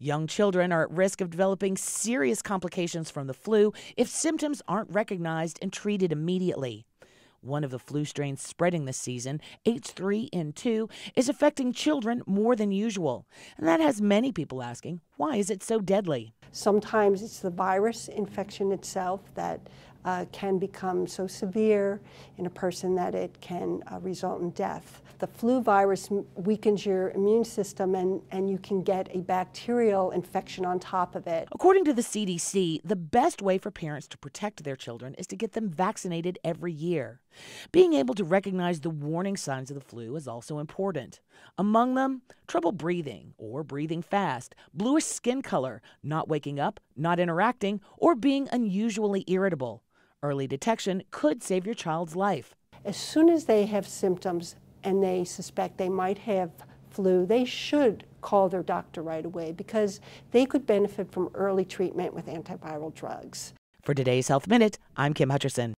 Young children are at risk of developing serious complications from the flu if symptoms aren't recognized and treated immediately. One of the flu strains spreading this season, H3N2, is affecting children more than usual. And that has many people asking, why is it so deadly? Sometimes it's the virus infection itself that uh, can become so severe in a person that it can uh, result in death. The flu virus weakens your immune system and, and you can get a bacterial infection on top of it. According to the CDC, the best way for parents to protect their children is to get them vaccinated every year. Being able to recognize the warning signs of the flu is also important. Among them, trouble breathing or breathing fast, bluish skin color, not waking up, not interacting, or being unusually irritable. Early detection could save your child's life. As soon as they have symptoms and they suspect they might have flu, they should call their doctor right away because they could benefit from early treatment with antiviral drugs. For today's Health Minute, I'm Kim Hutcherson.